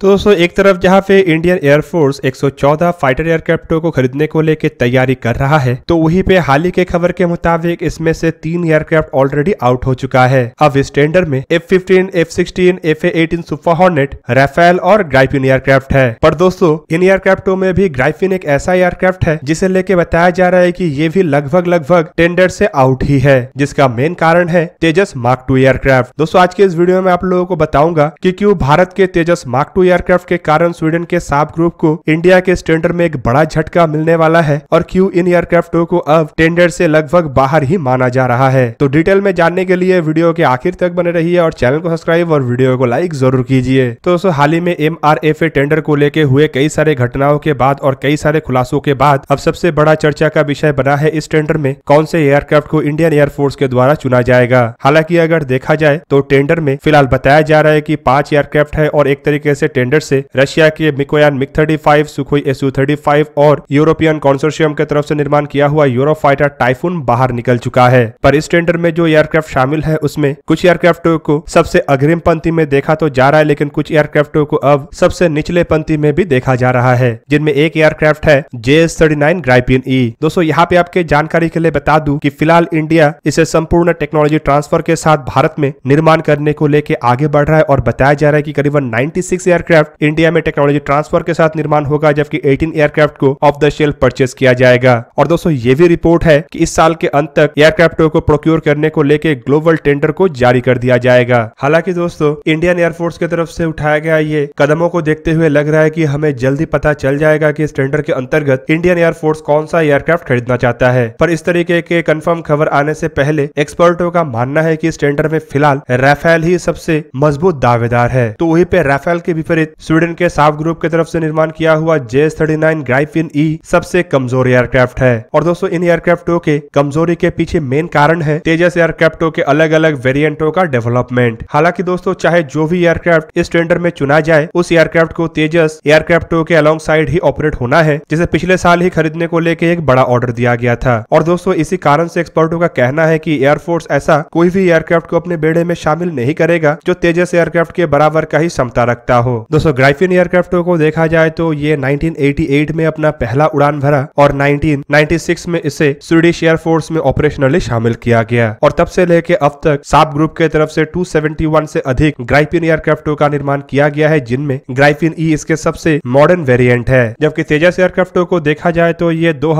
तो दोस्तों एक तरफ जहां पे इंडियन एयरफोर्स 114 फाइटर एयरक्राफ्टों को खरीदने को लेकर तैयारी कर रहा है तो वहीं पे हाल ही के खबर के मुताबिक इसमें से तीन एयरक्राफ्ट ऑलरेडी आउट हो चुका है अब इस टेंडर में F fifteen F sixteen F eighteen super hornet Rafale और ग्राइफिन एयरक्राफ्ट है पर दोस्तों इन एयरक्राफ्टों में भी ग्राइफिन एक ऐसा एयरक्राफ्ट है जिसे लेके बताया जा रहा है की ये भी लगभग लगभग टेंडर से आउट ही है जिसका मेन कारण है तेजस मार्क टू एयरक्राफ्ट दोस्तों आज के इस वीडियो में आप लोगों को बताऊंगा की क्यूँ भारत के तेजस मार्क टू एयरक्राफ्ट के कारण स्वीडन के साब ग्रुप को इंडिया के स्टैंडर्ड में एक बड़ा झटका मिलने वाला है और क्यूँ इन एयरक्राफ्टों को अब टेंडर से लगभग बाहर ही माना जा रहा है तो डिटेल में जानने के लिए वीडियो के आखिर तक बने रही और चैनल को सब्सक्राइब और वीडियो को लाइक जरूर कीजिए तो दोस्तों हाल ही में एम टेंडर को लेके हुए कई सारे घटनाओं के बाद और कई सारे खुलासों के बाद अब सबसे बड़ा चर्चा का विषय बना है इस टेंडर में कौन से एयरक्राफ्ट को इंडियन एयरफोर्स के द्वारा चुना जाएगा हालांकि अगर देखा जाए तो टेंडर में फिलहाल बताया जा रहा है की पांच एयरक्राफ्ट है और एक तरीके से स्टैंडर्ड से रशिया के Mikoyan MiG thirty five Sukhoi S thirty five और यूरोपियन कॉन्सोर्शियम के तरफ से निर्माण किया हुआ यूरो फाइटर टाइफून बाहर निकल चुका है पर इस टेंडर में जो एयरक्राफ्ट शामिल है उसमें कुछ एयरक्राफ्ट को सबसे अग्रिम पंक्ति में देखा तो जा रहा है लेकिन कुछ एयरक्राफ्टों को अब सबसे निचले पंक्ति में भी देखा जा रहा है जिनमें एक एयरक्राफ्ट है J S thirty nine Gripen E e। दोस्तों यहाँ पे आपके जानकारी के लिए बता दू की फिलहाल इंडिया इसे संपूर्ण टेक्नोलॉजी ट्रांसफर के साथ भारत में निर्माण करने को लेकर आगे बढ़ रहा है और बताया जा रहा है कि करीबन 96 एयर एयरक्राफ्ट इंडिया में टेक्नोलॉजी ट्रांसफर के साथ निर्माण होगा जबकि 18 एयरक्राफ्ट को ऑफ द शेल परचेस किया जाएगा और दोस्तों ये भी रिपोर्ट है कि इस साल के अंत तक एयरक्राफ्ट को प्रोक्योर करने को लेके ग्लोबल टेंडर को जारी कर दिया जाएगा हालांकि दोस्तों इंडियन एयरफोर्स की तरफ से उठाया गया ये कदमों को देखते हुए लग रहा है की हमें जल्दी पता चल जाएगा की इस टेंडर के अंतर्गत इंडियन एयरफोर्स कौन सा एयरक्राफ्ट खरीदना चाहता है पर इस तरीके के कंफर्म खबर आने से पहले एक्सपर्टों का मानना है की इस टेंडर में फिलहाल राफेल ही सबसे मजबूत दावेदार है तो वही पे राफेल के विपरीत विपरीत स्वीडन के साफ ग्रुप की तरफ से निर्माण किया हुआ J thirty nine Gripen E e सबसे कमजोर एयरक्राफ्ट है और दोस्तों इन एयरक्राफ्टों के कमजोरी के पीछे मेन कारण है तेजस एयरक्राफ्टों के अलग अलग वेरियंटो का डेवलपमेंट हालांकि दोस्तों चाहे जो भी एयरक्राफ्ट इस टेंडर में चुना जाए उस एयरक्राफ्ट को तेजस एयरक्राफ्टों के अलोंग साइड ही ऑपरेट होना है जिसे पिछले साल ही खरीदने को लेकर एक बड़ा ऑर्डर दिया गया था और दोस्तों इसी कारण से एक्सपर्टों का कहना है कि एयरफोर्स ऐसा कोई भी एयरक्राफ्ट को अपने बेड़े में शामिल नहीं करेगा जो तेजस एयरक्राफ्ट के बराबर का ही क्षमता रखता हो दोस्तों ग्राइफिन एयरक्राफ्टों को देखा जाए तो ये 1988 में अपना पहला उड़ान भरा और 1996 में इसे स्वीडिश एयरफोर्स में ऑपरेशनली शामिल किया गया और तब से लेके अब तक साप ग्रुप के तरफ से 271 से अधिक ग्राइफिन एयरक्राफ्टों का निर्माण किया गया है जिनमें ग्राइफिन ई e इसके सबसे मॉडर्न वेरियंट है जबकि तेजस एयरक्राफ्टों को देखा जाए तो ये दो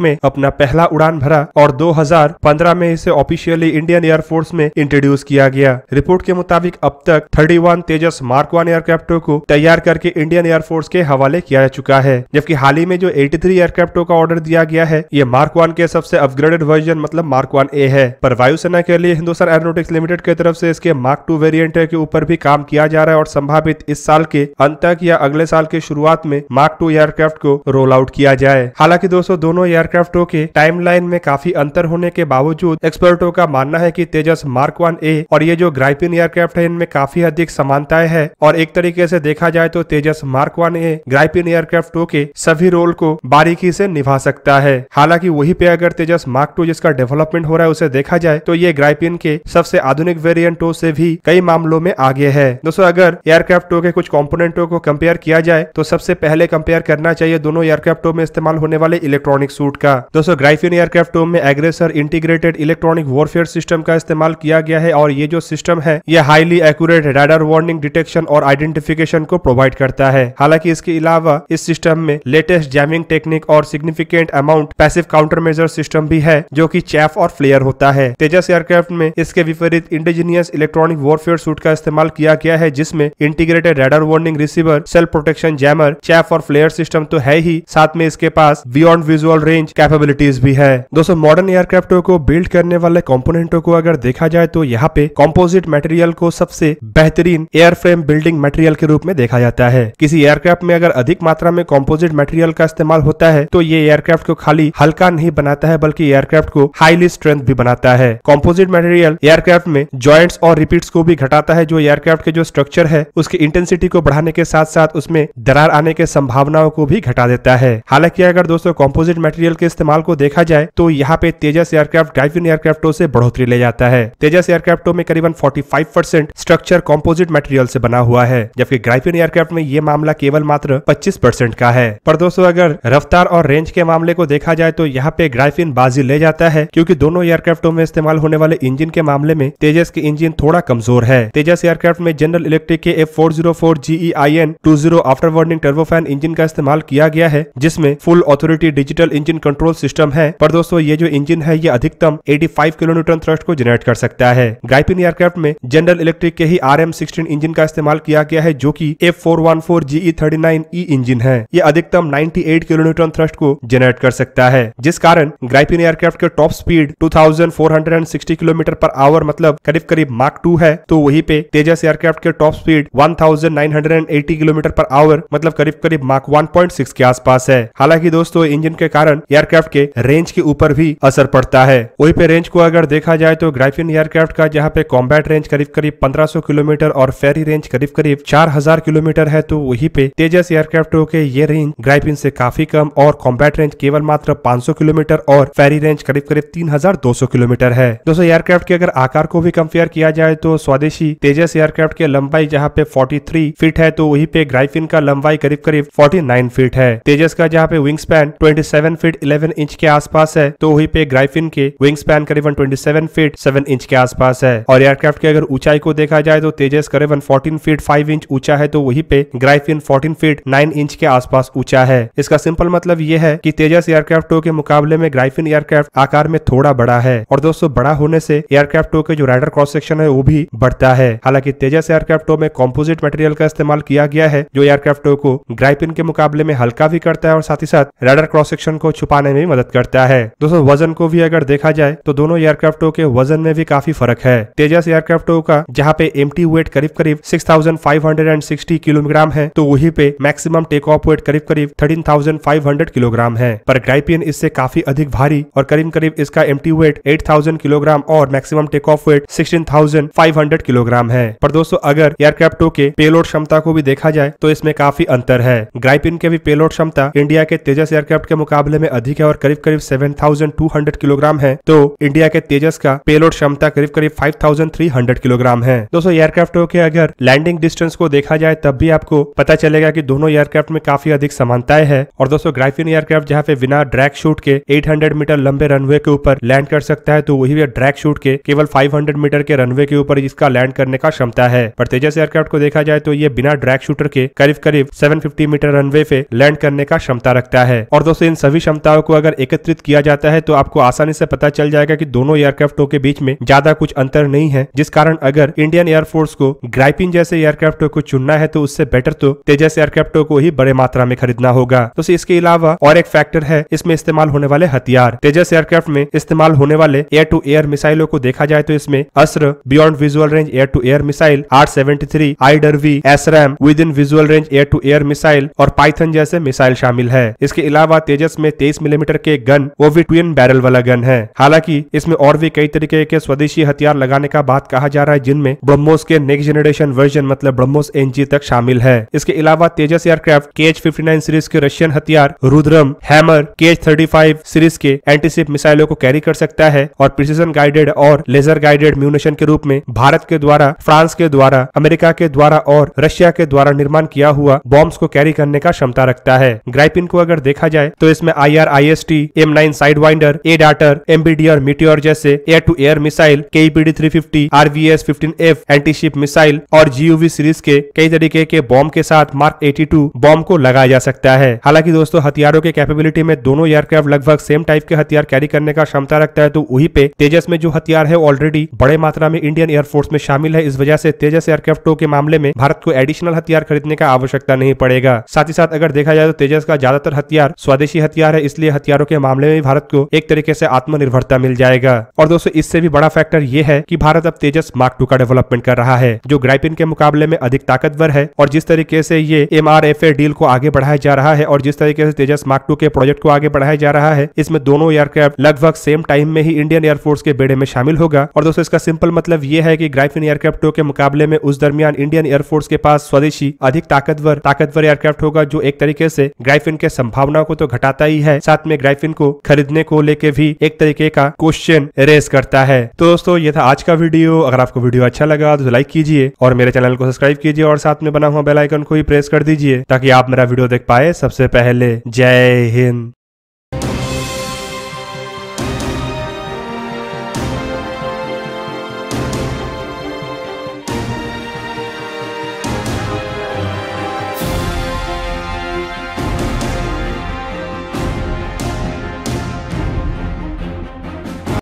में अपना पहला उड़ान भरा और दो में इसे ऑफिशियली इंडियन एयरफोर्स में इंट्रोड्यूस किया गया रिपोर्ट के मुताबिक अब तक 31 तेजस मार्क वन एयरक्राफ्टों को तैयार करके इंडियन एयरफोर्स के हवाले किया जा चुका है जबकि हाल ही में जो 83 एयरक्राफ्टों का ऑर्डर दिया गया है ये मार्क वन के सबसे अपग्रेडेड वर्जन मतलब मार्क वन ए है पर वायुसेना के लिए हिंदुस्तान एरोनोटिक्स लिमिटेड की तरफ से इसके मार्क टू वेरियंट के ऊपर भी काम किया जा रहा है और संभावित इस साल के अंत तक या अगले साल के शुरुआत में मार्क टू एयरक्राफ्ट को रोल आउट किया जाए हालांकि दोस्तों दोनों एयरक्राफ्टों के टाइम में काफी अंतर होने के बावजूद एक्सपर्टों का मानना है की तेजस मार्क वन ए और ये जो ग्राइपिन एयरक्राफ्ट है इनमें काफी अधिक समानताएं है और एक तरीके से देखा जाए तो Tejas mark one A Gripen aircraft टू के सभी रोल को बारीकी से निभा सकता है हालांकि वही पे अगर तेजस मार्क टू जिसका डेवलपमेंट हो रहा है उसे देखा जाए तो ये ग्राइपिन के सबसे आधुनिक वेरियंट टू से भी कई मामलों में आगे है दोस्तों अगर एयरक्राफ्ट टू के कुछ कॉम्पोनेटो को कम्पेयर किया जाए तो सबसे पहले कम्पेयर करना चाहिए दोनों एयरक्राफ्ट टू में इस्तेमाल होने वाले इलेक्ट्रॉनिक सूट का दोस्तों ग्राइफिन एयरक्राफ्ट टू में aggressor integrated electronic warfare system का इस्तेमाल किया गया है और ये जो सिस्टम है ये highly accurate radar warning detection और आइडेंटिफिक नोटिफिकेशन को प्रोवाइड करता है हालांकि इसके अलावा इस सिस्टम में लेटेस्ट जैमिंग टेक्निक और significant amount passive counter measure system भी है जो की चैफ और फ्लेयर होता है तेजस एयरक्राफ्ट में इसके विपरीत इंडिजीनियस इलेक्ट्रॉनिक वॉरफेयर सूट का इस्तेमाल किया गया है जिसमें integrated radar warning receiver self protection jammer chaff और फ्लेयर सिस्टम तो है ही साथ में इसके पास बियॉन्ड विजुअल रेंज कैपेबिलिटीज भी है दोस्तों मॉडर्न एयरक्राफ्टों को बिल्ड करने वाले कंपोनेंटों को अगर देखा जाए तो यहाँ पे कॉम्पोजिट मटेरियल को सबसे बेहतरीन एयरफ्रेम बिल्डिंग मटेरियल के रूप में देखा जाता है किसी एयरक्राफ्ट में अगर अधिक मात्रा में कॉम्पोजिट मटेरियल का इस्तेमाल होता है तो ये एयरक्राफ्ट को खाली हल्का नहीं बनाता है बल्कि एयरक्राफ्ट को हाईली स्ट्रेंथ भी बनाता है कॉम्पोजिट मटेरियल एयरक्राफ्ट में ज्वाइंट्स और रिपीट को भी घटाता है जो एयरक्राफ्ट के जो स्ट्रक्चर है उसकी इंटेंसिटी को बढ़ाने के साथ साथ उसमें दरार आने के संभावनाओं को भी घटा देता है हालांकि अगर दोस्तों कॉम्पोजिट मटेरियल के इस्तेमाल को देखा जाए तो यहाँ पे तेजस एयरक्राफ्ट डाइविन एयरक्राफ्टों से बढ़ोतरी ले जाता है तेजस एयरक्राफ्टों में करीबन 45 परसेंट स्ट्रक्चर कॉम्पोजिट मटेरियल से बना हुआ है जब जबकि ग्राइपिन एयरक्राफ्ट में ये मामला केवल मात्र 25 परसेंट का है पर दोस्तों अगर रफ्तार और रेंज के मामले को देखा जाए तो यहाँ पे ग्राइफिन बाजी ले जाता है क्योंकि दोनों एयरक्राफ्टों में इस्तेमाल होने वाले इंजन के मामले में तेजस के इंजन थोड़ा कमजोर है तेजस एयरक्राफ्ट में जनरल इलेक्ट्रिक के F four zero four E I N two zero afterburning turbofan engine का इस्तेमाल किया गया है जिसमें full authority digital engine control system है पर दोस्तों ये जो इंजन है ये अधिकतम 85 किलोमीटर थ्रस्ट को जनरेट कर सकता है ग्राइपिन एयरक्राफ्ट में जनरल इलेक्ट्रिक के ही आर एम इंजन का इस्तेमाल किया गया है जो की F four one four GE thirty nine E engine है ये अधिकतम 98 किलोमीटर थ्रस्ट को जनरेट कर सकता है जिस कारण ग्राइपिन एयरक्राफ्ट के top speed 2460 kilometre per hour मतलब करीब करीब मार्क टू है तो वहीं पे तेजस एयरक्राफ्ट के top speed 1980 kilometre per hour मतलब करीब करीब मार्क 1.6 के आसपास है हालांकि दोस्तों इंजन के कारण एयरक्राफ्ट के रेंज के ऊपर भी असर पड़ता है वही पे रेंज को अगर देखा जाए तो ग्राइफिन एयरक्राफ्ट का जहाँ पे कॉम्बैट रेंज करीब करीब पंद्रह किलोमीटर और फेरी रेंज करीब करीब चार हजार किलोमीटर है तो वही पे तेजस एयरक्राफ्ट के ये रेंज ग्राइपिन से काफी कम और कॉम्बैट रेंज केवल मात्र 500 किलोमीटर और फेरी रेंज करीब करीब 3200 किलोमीटर है दोस्तों एयरक्राफ्ट के अगर आकार को भी कंपेयर किया जाए तो स्वदेशी तेजस एयरक्राफ्ट की लंबाई जहाँ पे 43 फीट है तो वही पे ग्राइफिन का लंबाई करीब करीब 49 फीट है तेजस का जहाँ पे wing span seven feet eleven inch के आसपास है तो वही पे ग्राइफिन के विंग स्पैन करीबन सेवन फीट सेवन इंच के आसपास है और एयरक्राफ्ट की अगर ऊंचाई को देखा जाए तो तेजस करीबन फोर्टीन फीट फाइव इंच ऊंचा है तो वही पे ग्राइफिन 14 फीट 9 इंच के आसपास ऊंचा है इसका सिंपल मतलब ये है कि तेजस एयरक्राफ्ट टो के मुकाबले में ग्राइफिन एयरक्राफ्ट आकार में थोड़ा बड़ा है और दोस्तों बड़ा होने से एयरक्राफ्ट टो के जो राइडर क्रॉस सेक्शन है वो भी बढ़ता है हालांकि तेजस एयरक्राफ्ट टो में कॉम्पोजिट मटेरियल का इस्तेमाल किया गया है जो एयरक्राफ्ट टो को ग्राइपिन के मुकाबले में हल्का भी करता है और साथ ही साथ राइडर क्रॉस सेक्शन को छुपाने में मदद करता है दोस्तों वजन को भी अगर देखा जाए तो दोनों एयरक्राफ्टों के वजन में भी काफी फर्क है तेजस एयरक्राफ्टों का जहाँ पे एम वेट करीब करीब six thousand five hundred 360 kilogram है तो वही पे मैक्सिमम टेक ऑफ वेट करीब करीब 13,500 किलोग्राम है पर ग्राइपियन इससे काफी अधिक भारी और करीब करीब इसका एम वेट 8,000 किलोग्राम और maximum take off weight 16,500 kilogram है पर दोस्तों अगर एयरक्राफ्टों के पेलोड क्षमता को भी देखा जाए तो इसमें काफी अंतर है ग्राइपिन के भी पेलोड क्षमता इंडिया के तेजस एयरक्राफ्ट के मुकाबले में अधिक है और करीब करीब सेवन किलोग्राम है तो इंडिया के तेजस का पेलोड क्षमता करीब करीब फाइव किलोग्राम है दोस्तों एयरक्राफ्टों के अगर लैंडिंग डिस्टेंस को देख देखा जाए तब भी आपको पता चलेगा की दोनों एयरक्राफ्ट में काफी अधिक समानताएं है और दोस्तों ग्राइफिन एयरक्राफ्ट जहाँ पे बिना ड्रैग शूट के 800 मीटर लंबे रनवे के ऊपर लैंड कर सकता है तो वही ड्रैग शूट के केवल 500 मीटर के रनवे के ऊपर इसका लैंड करने का क्षमता है पर तेजस एयरक्राफ्ट को देखा जाए तो ये बिना ड्रैग शूटर के करीब करीब 750 मीटर रनवे पे लैंड करने का क्षमता रखता है और दोस्तों इन सभी क्षमताओं को अगर एकत्रित किया जाता है तो आपको आसानी से पता चल जाएगा की दोनों एयरक्राफ्टों के बीच में ज्यादा कुछ अंतर नहीं है जिस कारण अगर इंडियन एयरफोर्स को ग्राइपिन जैसे एयरक्राफ्टों को चुनना है तो उससे बेटर तो तेजस एयरक्राफ्टों को ही बड़े मात्रा में खरीदना होगा तो इसके अलावा और एक फैक्टर है इसमें इस्तेमाल होने वाले हथियार तेजस एयरक्राफ्ट में इस्तेमाल होने वाले एयर टू एयर मिसाइलों को देखा जाए तो इसमें Astra beyond visual range air to air missile R seventy three I Derby ASRAAM within visual range air to air missile और पाइथन जैसे मिसाइल शामिल है इसके अलावा तेजस में तेईस मिलीमीटर के गन वो भी ट्विन बैरल वाला गन है हालांकि इसमें और भी कई तरीके के स्वदेशी हथियार लगाने का बात कहा जा रहा है जिनमें ब्रह्मोस के नेक्स्ट जनरेशन वर्जन मतलब ब्रह्मोस एनजी तक शामिल है इसके अलावा तेजस एयरक्राफ्ट के एच सीरीज के रशियन हथियार रुद्रम हैमर के एच सीरीज के एंटीशिप मिसाइलों को कैरी कर सकता है और प्रिसीजन गाइडेड और लेजर गाइडेड म्यूनेशन के रूप में भारत के द्वारा फ्रांस के द्वारा अमेरिका के द्वारा और रशिया के द्वारा निर्माण किया हुआ बॉम्ब को कैरी करने का क्षमता रखता है ग्राइपिन को अगर देखा जाए तो इसमें I R I S T M nine sidewinder A Darter M B D Meteor जैसे एयर टू एयर मिसाइल के B D three fifty R V S fifteen F antiship missile और वी सीरीज के कई तरीके के bomb के साथ mark 82 bomb को लगाया जा सकता है हालांकि दोस्तों हथियारों के कैपेबिलिटी में दोनों एयरक्राफ्ट लगभग सेम टाइप के हथियार कैरी करने का क्षमता रखता है तो वही पे तेजस में जो हथियार है ऑलरेडी बड़े मात्रा में इंडियन एयरफोर्स में शामिल है इस वजह से तेजस एयरक्राफ्टों के मामले में भारत को एडिशनल हथियार खरीदने का आवश्यकता नहीं पड़ेगा साथ ही साथ अगर देखा जाए तो तेजस का ज्यादातर हथियार स्वदेशी हथियार है इसलिए हथियारों के मामले में भारत को एक तरीके से आत्मनिर्भरता मिल जाएगा और दोस्तों इससे भी बड़ा फैक्टर ये है की भारत अब तेजस मार्क टू का डेवलपमेंट कर रहा है जो ग्राइपिन के मुकाबले में अधिक ताकतवर है और जिस तरीके से ये एम डील को आगे बढ़ाया जा रहा है और जिस तरीके से तेजस मार्क टू के प्रोजेक्ट को आगे बढ़ाया जा रहा है इसमें दोनों एयरक्राफ्ट लगभग सेम टाइम में ही इंडियन एयरफोर्स के बेड़े में शामिल होगा और दोस्तों इसका सिंपल मतलब ये है कि ग्राइफिन एयरक्राफ्ट टू के मुकाबले में उस दरमियान इंडियन एयरफोर्स के पास स्वदेशी अधिक ताकतवर ताकतवर एयरक्राफ्ट होगा जो एक तरीके से ग्राइफिन के संभावना को तो घटाता ही है साथ में ग्राइफिन को खरीदने को लेके भी एक तरीके का क्वेश्चन रेस करता है तो दोस्तों ये था आज का वीडियो अगर आपको वीडियो अच्छा लगा तो लाइक कीजिए और मेरे चैनल को सब्सक्राइब कीजिए दीजिए और साथ में बना हुआ बेलाइकन को ही प्रेस कर दीजिए ताकि आप मेरा वीडियो देख पाए सबसे पहले जय हिंद